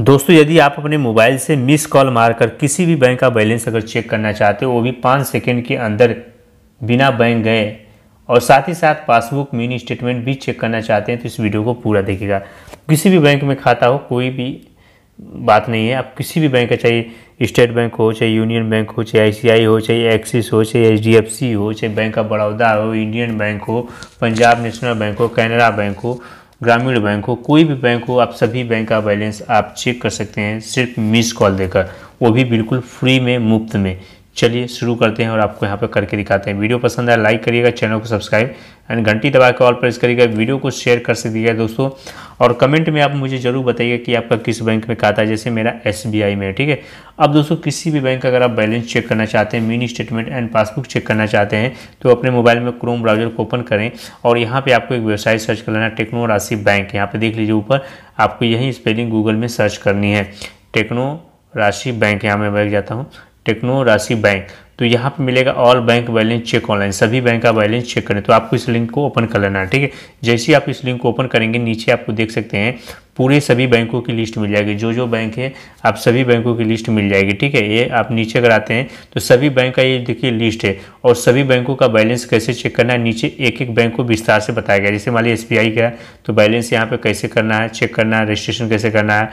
दोस्तों यदि आप अपने मोबाइल से मिस कॉल मारकर किसी भी बैंक का बैलेंस अगर चेक करना चाहते हो वो भी पाँच सेकेंड के अंदर बिना बैंक गए और साथ ही साथ पासबुक मिनी स्टेटमेंट भी चेक करना चाहते हैं तो इस वीडियो को पूरा देखिएगा किसी भी बैंक में खाता हो कोई भी बात नहीं है आप किसी भी बैंक का चाहे स्टेट बैंक हो चाहे यूनियन बैंक हो चाहे आईसीआई हो चाहे एक्सिस हो चाहे एचडीएफसी हो चाहे बैंक ऑफ बड़ौदा हो इंडियन बैंक हो पंजाब नेशनल बैंक हो कैनरा बैंक हो ग्रामीण बैंक हो कोई भी बैंक हो आप सभी बैंक का बैलेंस आप चेक कर सकते हैं सिर्फ मिस कॉल देकर वो भी बिल्कुल फ्री में मुफ्त में चलिए शुरू करते हैं और आपको यहाँ पर करके दिखाते हैं वीडियो पसंद आया लाइक करिएगा चैनल को सब्सक्राइब एंड घंटी दबा के ऑल प्रेस करिएगा वीडियो को शेयर कर सकिएगा दोस्तों और कमेंट में आप मुझे ज़रूर बताइएगा कि आपका किस बैंक में खाता है जैसे मेरा एस में ठीक है अब दोस्तों किसी भी बैंक का अगर आप बैलेंस चेक करना चाहते हैं mini statement and passbook check करना चाहते हैं तो अपने मोबाइल में क्रोम ब्राउजर को ओपन करें और यहाँ पर आपको एक वेबसाइट सर्च कर लेना टेक्नो राशि बैंक यहाँ पर देख लीजिए ऊपर आपको यही स्पेलिंग गूगल में सर्च करनी है टेक्नो राशि बैंक यहाँ मैं बैठ जाता हूँ टेक्नो राशि बैंक तो यहाँ पे मिलेगा all bank balance check online सभी बैंक का बैलेंस चेक करें तो आपको इस लिंक को ओपन कर लेना है ठीक है जैसे ही आप इस लिंक को ओपन करेंगे नीचे आपको देख सकते हैं पूरे सभी बैंकों की लिस्ट मिल जाएगी जो जो बैंक है आप सभी बैंकों की लिस्ट मिल जाएगी ठीक है ये आप नीचे अगर आते हैं तो सभी बैंक का ये देखिए लिस्ट है और सभी बैंकों का बैलेंस कैसे चेक करना है नीचे एक एक बैंक को विस्तार से बताया गया जैसे मान ली एस का तो बैलेंस यहाँ पर कैसे करना है चेक करना है रजिस्ट्रेशन कैसे करना है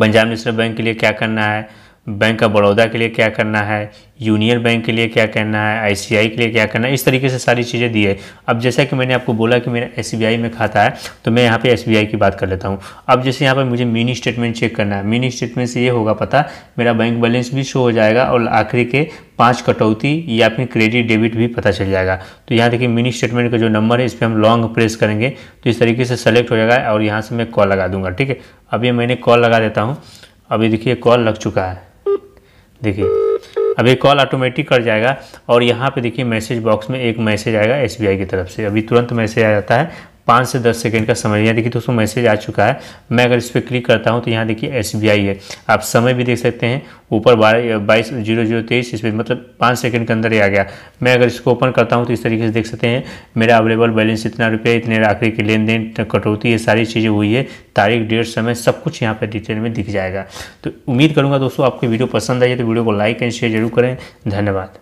पंजाब नेशनल बैंक के लिए क्या करना है बैंक ऑफ बड़ौदा के लिए क्या करना है यूनियन बैंक के लिए क्या करना है आईसीआई के लिए क्या करना है इस तरीके से सारी चीज़ें दी है अब जैसा कि मैंने आपको बोला कि मेरा एस में खाता है तो मैं यहाँ पे एस की बात कर लेता हूँ अब जैसे यहाँ पर मुझे मिनी स्टेटमेंट चेक करना है मिनी स्टेटमेंट से ये होगा पता मेरा बैंक बैलेंस भी शो हो जाएगा और आखिरी के पाँच कटौती या फिर क्रेडिट डेबिट भी पता चल जाएगा तो यहाँ देखिए मिनी स्टेटमेंट का जो नंबर है इस पर हम लॉन्ग प्रेस करेंगे तो इस तरीके से सेलेक्ट हो जाएगा और यहाँ से मैं कॉल लगा दूंगा ठीक है अब ये मैंने कॉल लगा देता हूँ अभी देखिए कॉल लग चुका है देखिए अब ये कॉल ऑटोमेटिक कर जाएगा और यहाँ पे देखिए मैसेज बॉक्स में एक मैसेज आएगा एसबीआई की तरफ से अभी तुरंत मैसेज आ जाता है पाँच से दस सेकेंड का समय यहाँ देखिए दोस्तों मैसेज आ चुका है मैं अगर इस पर क्लिक करता हूँ तो यहाँ देखिए एस है आप समय भी देख सकते हैं ऊपर बारह बाईस जीरो जीरो तेईस इस पर मतलब पाँच सेकंड के अंदर ही आ गया मैं अगर इसको ओपन करता हूँ तो इस तरीके से देख सकते हैं मेरा अवेलेबल बैलेंस इतना रुपये इतने आखिरी के लेन देन कटौती ये सारी चीज़ें हुई है तारीख डेट समय सब कुछ यहाँ पर डिटेल में दिख जाएगा तो उम्मीद करूँगा दोस्तों आपको वीडियो पसंद आई है तो वीडियो को लाइक एंड शेयर जरूर करें धन्यवाद